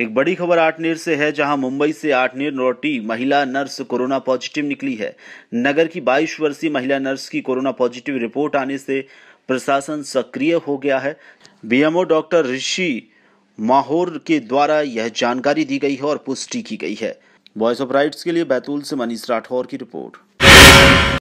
एक बड़ी खबर आठनेर से है जहां मुंबई से आठनेर लौटी महिला नर्स कोरोना पॉजिटिव निकली है नगर की 22 वर्षीय महिला नर्स की कोरोना पॉजिटिव रिपोर्ट आने से प्रशासन सक्रिय हो गया है बीएमओ डॉक्टर ऋषि माहौर के द्वारा यह जानकारी दी गई है और पुष्टि की गई है वॉइस ऑफ राइट्स के लिए बैतूल से मनीष राठौर की रिपोर्ट